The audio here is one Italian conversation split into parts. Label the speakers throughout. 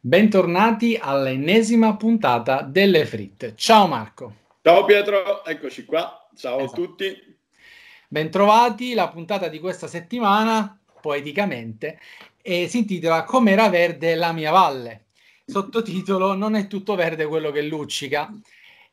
Speaker 1: Bentornati all'ennesima puntata delle fritte. Ciao Marco.
Speaker 2: Ciao Pietro, eccoci qua. Ciao esatto. a tutti.
Speaker 1: Bentrovati, la puntata di questa settimana, poeticamente, e si intitola Com'era verde la mia valle. Sottotitolo Non è tutto verde quello che luccica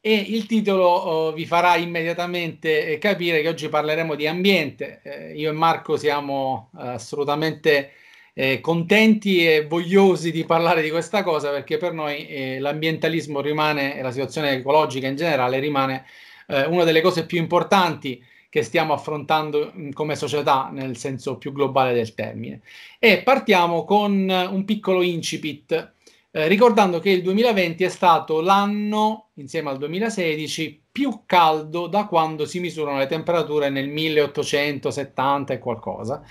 Speaker 1: e il titolo oh, vi farà immediatamente eh, capire che oggi parleremo di ambiente. Eh, io e Marco siamo eh, assolutamente eh, contenti e vogliosi di parlare di questa cosa perché per noi eh, l'ambientalismo rimane e la situazione ecologica in generale rimane eh, una delle cose più importanti che stiamo affrontando mm, come società nel senso più globale del termine. E partiamo con un piccolo incipit eh, ricordando che il 2020 è stato l'anno, insieme al 2016, più caldo da quando si misurano le temperature nel 1870 e qualcosa.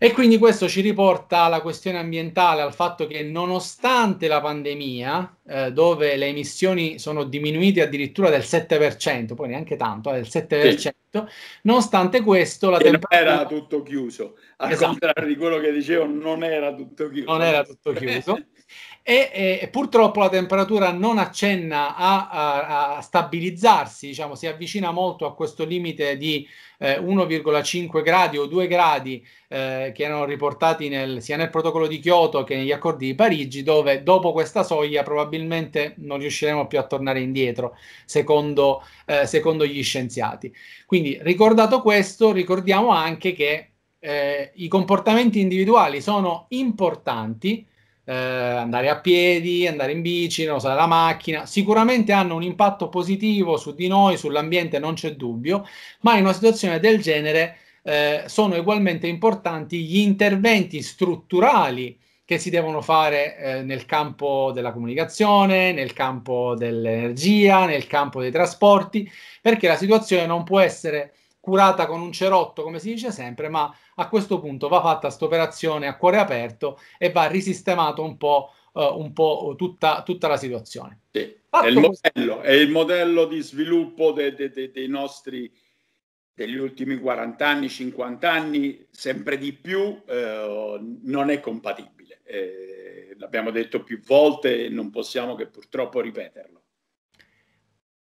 Speaker 1: E quindi questo ci riporta alla questione ambientale, al fatto che nonostante la pandemia, eh, dove le emissioni sono diminuite addirittura del 7%, poi neanche tanto, eh, del 7%, sì. nonostante questo la temperatura... Non era
Speaker 2: tutto chiuso, al esatto. contrario di quello che dicevo, non era tutto chiuso. Non era tutto chiuso.
Speaker 1: e, e purtroppo la temperatura non accenna a, a, a, stabilizzarsi, diciamo, si avvicina molto a questo limite di eh, 1,5 gradi o 2 gradi eh, che erano riportati nel, sia nel protocollo di Kyoto che negli accordi di Parigi, dove dopo questa soglia probabilmente non riusciremo più a tornare indietro, secondo, eh, secondo gli scienziati. Quindi ricordato questo, ricordiamo anche che eh, i comportamenti individuali sono importanti, eh, andare a piedi, andare in bici, non usare la macchina, sicuramente hanno un impatto positivo su di noi, sull'ambiente, non c'è dubbio, ma in una situazione del genere eh, sono ugualmente importanti gli interventi strutturali che si devono fare eh, nel campo della comunicazione, nel campo dell'energia, nel campo dei trasporti, perché la situazione non può essere curata con un cerotto, come si dice sempre, ma a questo punto va fatta questa operazione a cuore aperto e va risistemato un po', uh, un po tutta, tutta, la situazione.
Speaker 2: Sì. È, il modello, è, il modello, di sviluppo de, de, de, dei nostri degli ultimi 40 anni, 50 anni, sempre di più, eh, non è compatibile. Eh, l'abbiamo detto più volte e non possiamo che purtroppo ripeterlo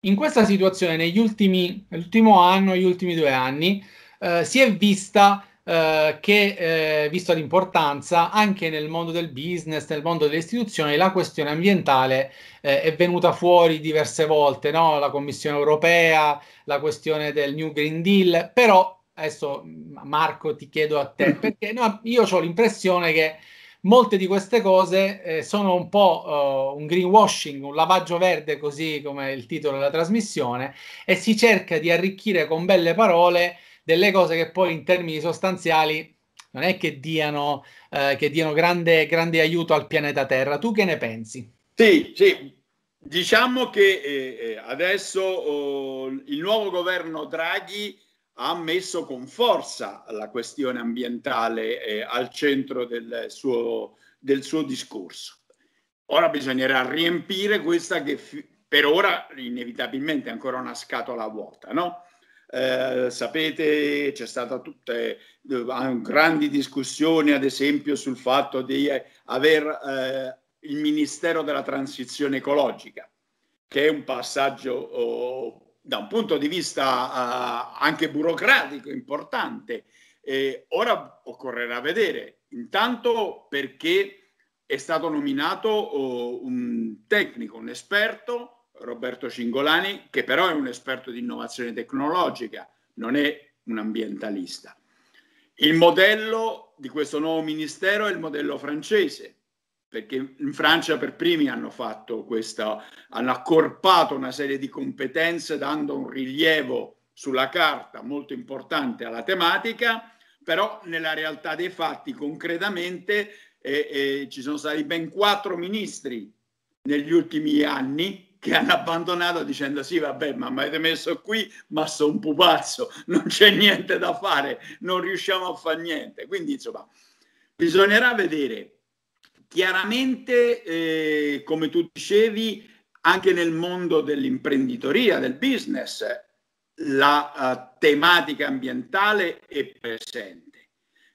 Speaker 1: in questa situazione negli ultimi, l'ultimo anno, gli ultimi due anni, eh, si è vista eh, che, eh, visto l'importanza, anche nel mondo del business, nel mondo delle istituzioni, la questione ambientale eh, è venuta fuori diverse volte, no? la Commissione europea, la questione del New Green Deal, però adesso Marco ti chiedo a te, perché no, io ho l'impressione che molte di queste cose eh, sono un po' uh, un greenwashing, un lavaggio verde, così come il titolo della trasmissione, e si cerca di arricchire con belle parole delle cose che poi in termini sostanziali non è che diano, eh, che diano grande, grande, aiuto al pianeta Terra. Tu che ne pensi?
Speaker 2: Sì, sì. Diciamo che eh, eh adesso oh, il nuovo governo Draghi ha messo con forza la questione ambientale eh, al centro del suo, del suo, discorso. Ora bisognerà riempire questa che per ora inevitabilmente è ancora una scatola vuota, no? Eh, sapete, c'è stata tutte eh, grandi discussioni, ad esempio, sul fatto di eh, aver eh, il Ministero della Transizione Ecologica, che è un passaggio oh, da un punto di vista uh, anche burocratico importante. Eh, ora occorrerà vedere, intanto perché è stato nominato oh, un tecnico, un esperto, Roberto Cingolani, che però è un esperto di innovazione tecnologica, non è un ambientalista. Il modello di questo nuovo ministero è il modello francese, perché in Francia per primi hanno fatto questa, hanno accorpato una serie di competenze dando un rilievo sulla carta molto importante alla tematica, però nella realtà dei fatti concretamente eh, eh, ci sono stati ben quattro ministri negli ultimi anni che hanno abbandonato dicendo sì vabbè ma mi avete messo qui ma sono un pupazzo, non c'è niente da fare, non riusciamo a fare niente. Quindi insomma bisognerà vedere chiaramente, eh, come tu dicevi, anche nel mondo dell'imprenditoria, del business, la uh, tematica ambientale è presente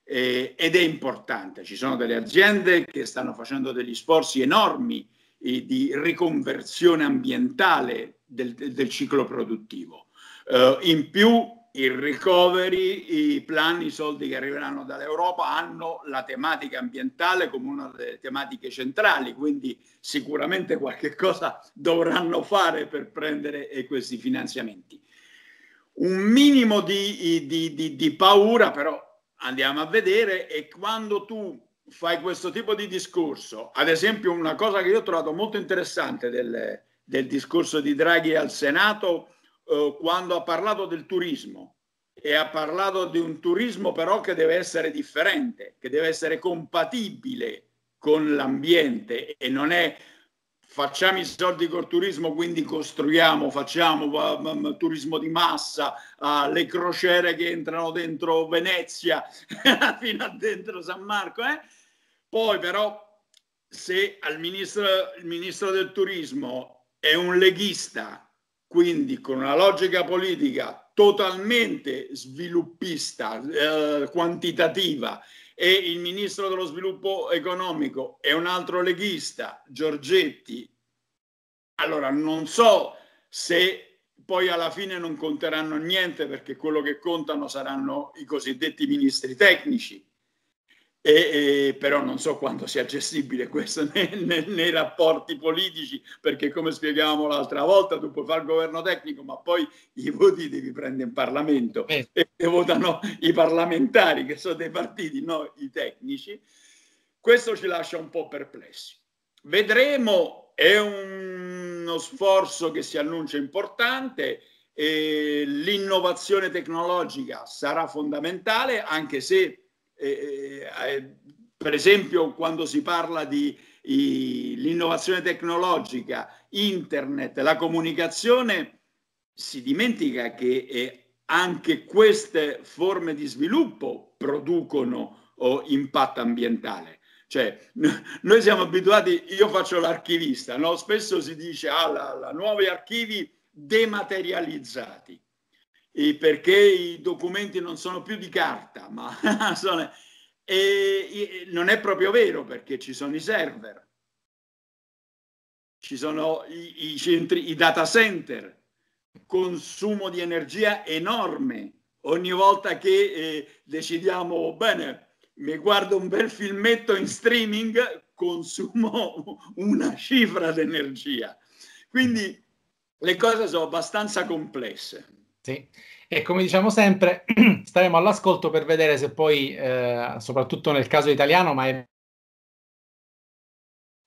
Speaker 2: eh, ed è importante. Ci sono delle aziende che stanno facendo degli sforzi enormi eh, di riconversione ambientale del, del ciclo produttivo. Uh, in più il recovery, i plan, i soldi che arriveranno dall'Europa hanno la tematica ambientale come una delle tematiche centrali, quindi sicuramente qualche cosa dovranno fare per prendere eh, questi finanziamenti. Un minimo di, di, di, di paura però andiamo a vedere e quando tu fai questo tipo di discorso, ad esempio una cosa che io ho trovato molto interessante del, del discorso di Draghi al Senato, eh, quando ha parlato del turismo e ha parlato di un turismo però che deve essere differente, che deve essere compatibile con l'ambiente e non è facciamo i soldi col turismo, quindi costruiamo, facciamo um, turismo di massa, uh, le crociere che entrano dentro Venezia, fino a dentro San Marco. Eh? Poi però se al ministro, il ministro del turismo è un leghista quindi con una logica politica totalmente sviluppista, eh, quantitativa, e il ministro dello sviluppo economico è un altro leghista, Giorgetti, allora non so se poi alla fine non conteranno niente perché quello che contano saranno i cosiddetti ministri tecnici e, e, però non so quanto sia gestibile questo nei, nei, nei, rapporti politici, perché come spiegavamo l'altra volta, tu puoi fare il governo tecnico, ma poi i voti devi prendere in Parlamento eh. e, e, votano i parlamentari che sono dei partiti, no i tecnici. Questo ci lascia un po' perplessi. Vedremo, è un, uno sforzo che si annuncia importante. l'innovazione tecnologica sarà fondamentale, anche se eh, eh, eh, per esempio quando si parla di i, l'innovazione tecnologica, internet, la comunicazione, si dimentica che eh, anche queste forme di sviluppo producono oh, impatto ambientale. Cioè, noi siamo abituati, io faccio l'archivista, no? spesso si dice ah, la, la, nuovi archivi dematerializzati e perché i documenti non sono più di carta, ma sono, e, e, non è proprio vero perché ci sono i server, ci sono i, i, centri, i data center, consumo di energia enorme. Ogni volta che eh, decidiamo, bene, mi guardo un bel filmetto in streaming, consumo una cifra d'energia. Quindi le cose sono abbastanza complesse.
Speaker 1: Sì. E come diciamo sempre, staremo all'ascolto per vedere se poi, eh, soprattutto nel caso italiano, ma è...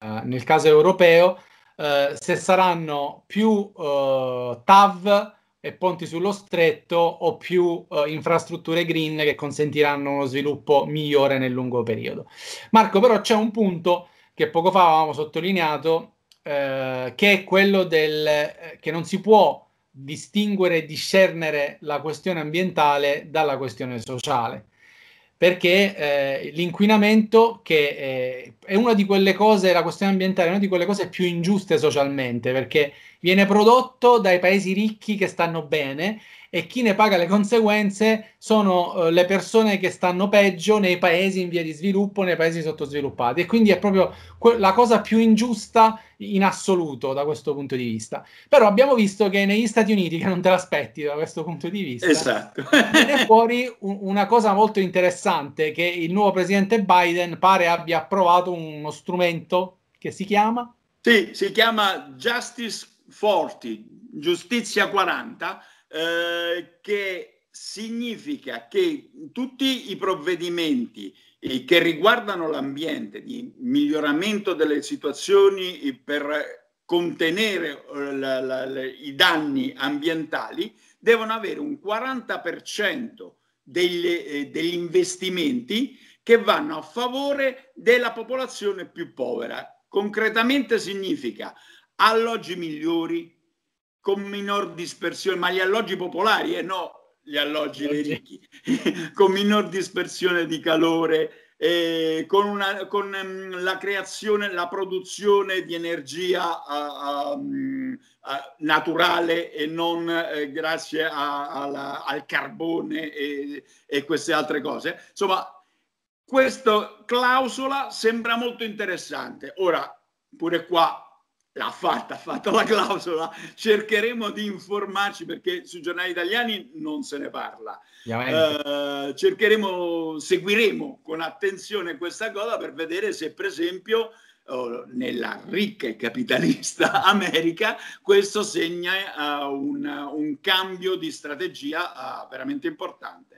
Speaker 1: Eh, nel caso europeo, eh, se saranno più eh, TAV e ponti sullo stretto o più eh, infrastrutture green che consentiranno uno sviluppo migliore nel lungo periodo. Marco, però c'è un punto che poco fa avevamo sottolineato, eh, che è quello del, che non si può distinguere e discernere la questione ambientale dalla questione sociale perché eh, l'inquinamento che eh, è una di quelle cose, la questione ambientale è una di quelle cose più ingiuste socialmente, perché viene prodotto dai paesi ricchi che stanno bene e chi ne paga le conseguenze sono eh, le persone che stanno peggio nei paesi in via di sviluppo, nei paesi sottosviluppati e quindi è proprio que- la cosa più ingiusta in assoluto da questo punto di vista. Però abbiamo visto che negli Stati Uniti, che non te l'aspetti da questo punto di vista,
Speaker 2: esatto.
Speaker 1: viene fuori un- una cosa molto interessante che il nuovo presidente Biden pare abbia approvato uno strumento che si chiama...
Speaker 2: Sì, si chiama Justice 40, Giustizia 40 eh, che significa che tutti i provvedimenti eh, che riguardano l'ambiente, di miglioramento delle situazioni eh, per contenere la, la, la, i danni ambientali, devono avere un 40% degli, eh, degli investimenti che vanno a favore della popolazione più povera. Concretamente significa alloggi migliori, con minor dispersione, ma gli alloggi popolari e eh? no gli alloggi dei ricchi, con minor dispersione di calore, eh, con, una, con um, la creazione, la produzione di energia uh, um, uh, naturale e non uh, grazie a, alla, al carbone e, e queste altre cose. Insomma, questa clausola sembra molto interessante. Ora, pure qua l'ha fatta, ha fatto la clausola. Cercheremo di informarci perché sui giornali italiani non se ne parla.
Speaker 1: Eh,
Speaker 2: cercheremo, seguiremo con attenzione questa cosa per vedere se, per esempio, oh, nella ricca e capitalista America questo segna uh, un, un, cambio di strategia uh, veramente importante.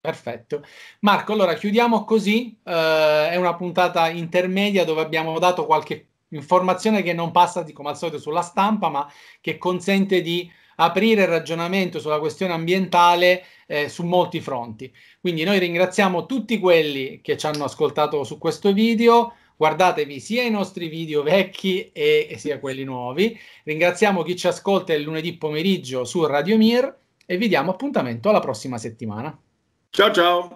Speaker 1: Perfetto. Marco, allora chiudiamo così. Uh, è una puntata intermedia dove abbiamo dato qualche informazione che non passa come al solito sulla stampa, ma che consente di aprire il ragionamento sulla questione ambientale eh, su molti fronti. Quindi noi ringraziamo tutti quelli che ci hanno ascoltato su questo video. Guardatevi sia i nostri video vecchi e, e sia quelli nuovi. Ringraziamo chi ci ascolta il lunedì pomeriggio su Radio Mir e vi diamo appuntamento alla prossima settimana. Ciao ciao!